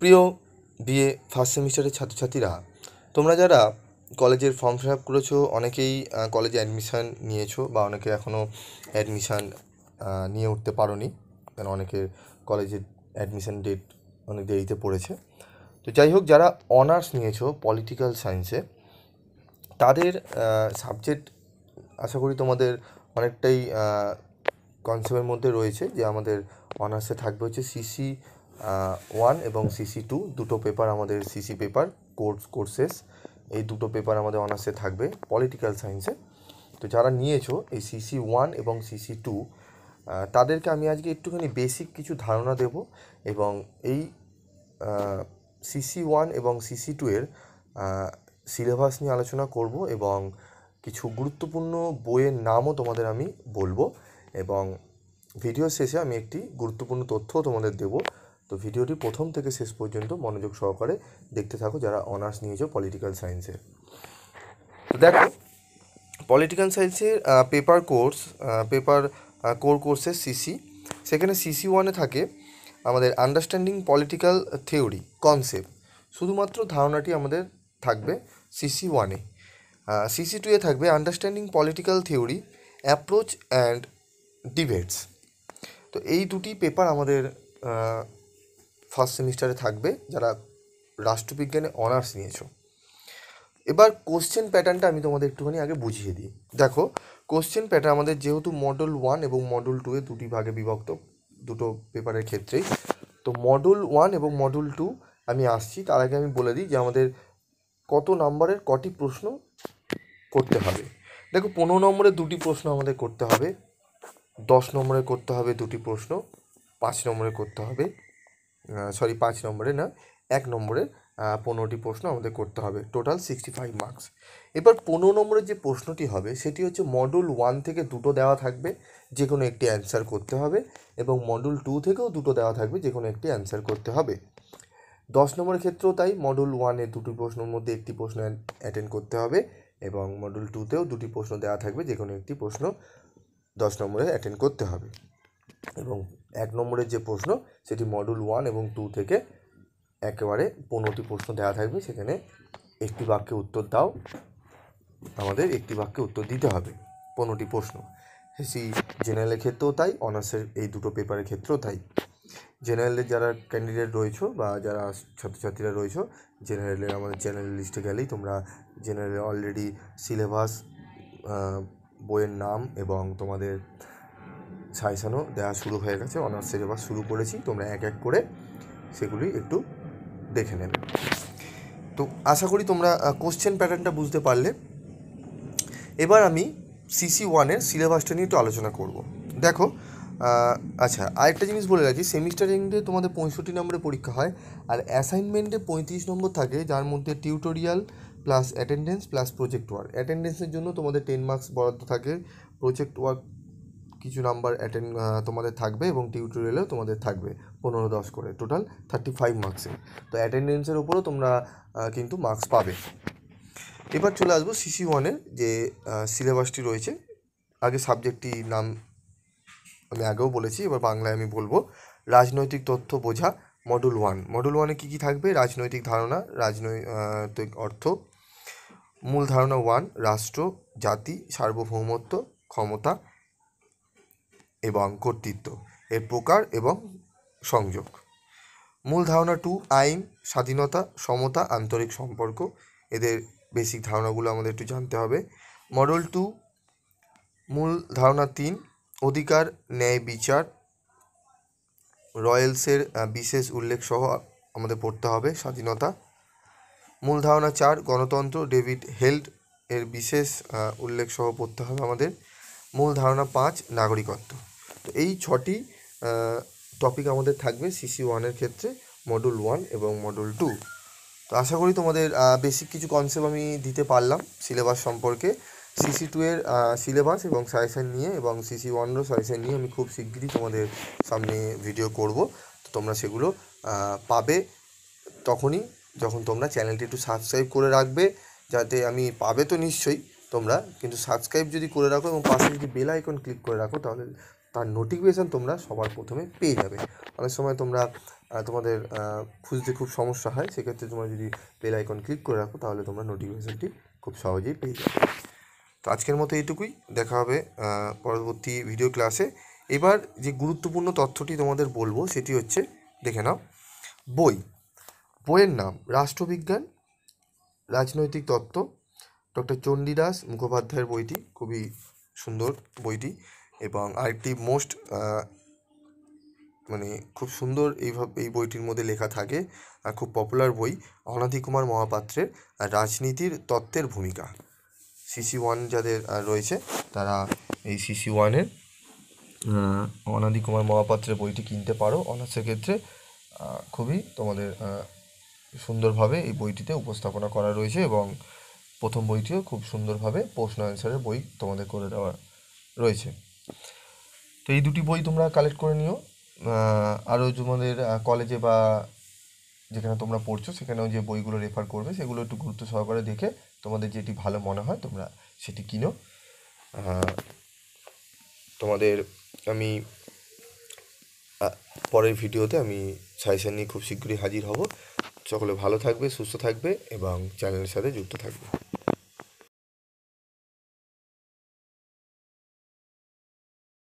প্রিয় BA first সেমিস্টারের ছাত্রছাত্রীরা তোমরা যারা কলেজের ফর্ম ফিল আপ করেছো অনেকেই কলেজে অ্যাডমিশান নিয়েছো বা অনেকে এখনও অ্যাডমিশান নিয়ে উঠতে পারো নি কারণ অনেকের কলেজের অ্যাডমিশান ডেট অনেক দেরিতে পড়েছে তো যাই হোক যারা অনার্স নিয়েছো পলিটিক্যাল সায়েন্সে তাদের সাবজেক্ট আশা করি তোমাদের অনেকটাই কনসেপ্টের মধ্যে রয়েছে যে আমাদের অনার্সে থাকবে হচ্ছে সিসি ওয়ান এবং সিসি টু দুটো পেপার আমাদের সিসি পেপার কোর্স কোর্সেস এই দুটো পেপার আমাদের অনার্সে থাকবে পলিটিক্যাল সায়েন্সে তো যারা নিয়েছো এই সিসি ওয়ান এবং সিসি টু তাদেরকে আমি আজকে একটুখানি বেসিক কিছু ধারণা দেব এবং এই সিসি ওয়ান এবং সিসি টু এর সিলেবাস নিয়ে আলোচনা করব এবং কিছু গুরুত্বপূর্ণ বইয়ের নামও তোমাদের আমি বলবো এবং ভিডিও শেষে আমি একটি গুরুত্বপূর্ণ তথ্যও তোমাদের দেব তো ভিডিওটি প্রথম থেকে শেষ পর্যন্ত মনোযোগ সহকারে দেখতে থাকো যারা অনার্স নিয়েছ পলিটিক্যাল সায়েন্সে তো দেখো পলিটিক্যাল সায়েন্সের পেপার কোর্স পেপার কোর কোর্সের সিসি সেখানে সিসি ওয়ানে থাকে আমাদের আন্ডারস্ট্যান্ডিং পলিটিক্যাল থিওরি কনসেপ্ট শুধুমাত্র ধারণাটি আমাদের থাকবে সিসি ওয়ানে সিসি টুয়ে থাকবে understanding political theory approach and debates তো এই দুটি পেপার আমাদের ফার্স্ট সেমিস্টারে থাকবে যারা রাষ্ট্রবিজ্ঞানে অনার্স নিয়েছো এবার কোশ্চেন প্যাটার্নটা আমি তোমাদের একটুখানি আগে বুঝিয়ে দিই দেখো কোশ্চেন প্যাটার্ন আমাদের যেহেতু মডেল ওয়ান এবং মডেল টু এ দুটি ভাগে বিভক্ত দুটো পেপারের ক্ষেত্রেই তো মডেল ওয়ান এবং মডেল টু আমি আসছি তার আগে আমি বলে দিই যে আমাদের কত নম্বরের কটি প্রশ্ন করতে হবে দেখো পনেরো নম্বরে দুটি প্রশ্ন আমাদের করতে হবে দশ নম্বরে করতে হবে দুটি প্রশ্ন পাঁচ নম্বরে করতে হবে সরি পাঁচ নম্বরে না এক নম্বরে পনেরোটি প্রশ্ন আমাদের করতে হবে টোটাল সিক্সটি ফাইভ মার্কস এবার পনেরো নম্বরের যে প্রশ্নটি হবে সেটি হচ্ছে মডুল ওয়ান থেকে দুটো দেওয়া থাকবে যে কোনো একটি অ্যান্সার করতে হবে এবং মডুল টু থেকেও দুটো দেওয়া থাকবে যে কোনো একটি অ্যান্সার করতে হবে দশ নম্বরের ক্ষেত্রেও তাই মডুল ওয়ানে দুটি প্রশ্নের মধ্যে একটি প্রশ্ন অ্যাটেন্ড করতে হবে এবং মডুল টুতেও দুটি প্রশ্ন দেওয়া থাকবে যে কোনো একটি প্রশ্ন দশ নম্বরে অ্যাটেন্ড করতে হবে এবং এক নম্বরের যে প্রশ্ন সেটি মডুল ওয়ান এবং টু থেকে একেবারে পনেরোটি প্রশ্ন দেওয়া থাকবে সেখানে একটি বাক্যে উত্তর দাও আমাদের একটি বাক্যে উত্তর দিতে হবে পনেরোটি প্রশ্ন সেই জেনারেলের ক্ষেত্রেও তাই অনার্সের এই দুটো পেপারের ক্ষেত্রেও তাই জেনারেলের যারা ক্যান্ডিডেট রয়েছো বা যারা ছাত্রছাত্রীরা রয়েছো জেনারেলের আমাদের জেনারেল লিস্টে গেলেই তোমরা জেনারেল অলরেডি সিলেবাস বইয়ের নাম এবং তোমাদের সাইসানো দেওয়া শুরু হয়ে গেছে অনার্স সিলেবাস শুরু করেছি তোমরা এক এক করে সেগুলি একটু দেখে নেবে তো আশা করি তোমরা কোশ্চেন প্যাটার্নটা বুঝতে পারলে এবার আমি সিসি ওয়ানের সিলেবাসটা নিয়ে একটু আলোচনা করব দেখো আচ্ছা আরেকটা জিনিস বলে রাখি সেমিস্টার এন্ডে তোমাদের পঁয়ষট্টি নম্বরে পরীক্ষা হয় আর অ্যাসাইনমেন্টে পঁয়ত্রিশ নম্বর থাকে যার মধ্যে tutorial plus attendance plus project work অ্যাটেন্ডেন্সের জন্য তোমাদের টেন মার্কস বরাদ্দ থাকে প্রজেক্ট ওয়ার্ক কিছু নাম্বার অ্যাটেন্ড তোমাদের থাকবে এবং টিউটোরিয়ালেও তোমাদের থাকবে পনেরো দশ করে টোটাল থার্টি ফাইভ মার্কসের তো অ্যাটেন্ডেন্সের উপরও তোমরা কিন্তু মার্কস পাবে এবার চলে আসবো সিসি ওয়ানের যে সিলেবাসটি রয়েছে আগে সাবজেক্টটি নাম আমি আগেও বলেছি এবার বাংলায় আমি বলবো রাজনৈতিক তথ্য বোঝা মডুল ওয়ান মডুল ওয়ানে কী কী থাকবে রাজনৈতিক ধারণা রাজনৈতিক অর্থ মূল ধারণা ওয়ান রাষ্ট্র জাতি সার্বভৌমত্ব ক্ষমতা এবং কর্তৃত্ব এর প্রকার এবং সংযোগ মূল ধারণা টু আইন স্বাধীনতা সমতা আন্তরিক সম্পর্ক এদের বেসিক ধারণাগুলো আমাদের একটু জানতে হবে মডেল টু মূল ধারণা তিন অধিকার ন্যায় বিচার রয়্যালসের বিশেষ উল্লেখ সহ আমাদের পড়তে হবে স্বাধীনতা মূল ধারণা চার গণতন্ত্র ডেভিড হেল্ড এর বিশেষ উল্লেখ সহ পড়তে হবে আমাদের মূল ধারণা পাঁচ নাগরিকত্ব তো এই ছটি টপিক আমাদের থাকবে সিসি ওয়ানের ক্ষেত্রে মডিউল ওয়ান এবং মডিউল টু তো আশা করি তোমাদের বেসিক কিছু কনসেপ্ট আমি দিতে পারলাম সিলেবাস সম্পর্কে সিসি টু এর সিলেবাস এবং সাজেশান নিয়ে এবং সিসি ওয়ানেরও সাজেশন নিয়ে আমি খুব শিগগিরই তোমাদের সামনে ভিডিও করব তো তোমরা সেগুলো পাবে তখনই যখন তোমরা চ্যানেলটি একটু সাবস্ক্রাইব করে রাখবে যাতে আমি পাবে তো নিশ্চয়ই তোমরা কিন্তু সাবস্ক্রাইব যদি করে রাখো এবং পাশে যদি বেল আইকন ক্লিক করে রাখো তাহলে তার নোটিফিকেশান তোমরা সবার প্রথমে পেয়ে যাবে অনেক সময় তোমরা তোমাদের খুঁজতে খুব সমস্যা হয় সেক্ষেত্রে তোমরা যদি বেল আইকন ক্লিক করে রাখো তাহলে তোমরা নোটিফিকেশানটি খুব সহজেই পেয়ে যাবে তো আজকের মতো এইটুকুই দেখা হবে পরবর্তী ভিডিও ক্লাসে এবার যে গুরুত্বপূর্ণ তথ্যটি তোমাদের বলবো সেটি হচ্ছে দেখে নাও বই বইয়ের নাম রাষ্ট্রবিজ্ঞান রাজনৈতিক তত্ত্ব ডক্টর চণ্ডীদাস মুখোপাধ্যায়ের বইটি খুবই সুন্দর বইটি এবং আরেকটি মোস্ট মানে খুব সুন্দর এইভাবে এই বইটির মধ্যে লেখা থাকে আর খুব পপুলার বই অনাধি কুমার মহাপাত্রের রাজনীতির তত্ত্বের ভূমিকা সিসি ওয়ান যাদের রয়েছে তারা এই সিসি ওয়ানের অনাদি কুমার মহাপাত্রের বইটি কিনতে পারো অনার্সের ক্ষেত্রে খুবই তোমাদের সুন্দরভাবে এই বইটিতে উপস্থাপনা করা রয়েছে এবং প্রথম বইটিও খুব সুন্দরভাবে প্রশ্ন অ্যান্সারের বই তোমাদের করে দেওয়া রয়েছে তো এই দুটি বই তোমরা কালেক্ট করে নিও আরও তোমাদের কলেজে বা যেখানে তোমরা পড়ছো সেখানেও যে বইগুলো রেফার করবে সেগুলো একটু গুরুত্ব সহকারে দেখে তোমাদের যেটি ভালো মনে হয় তোমরা সেটি কিনো তোমাদের আমি পরের ভিডিওতে আমি সাইসেন নিয়ে খুব শীঘ্রই হাজির হব সকলে ভালো থাকবে সুস্থ থাকবে এবং চ্যানেলের সাথে যুক্ত থাকবে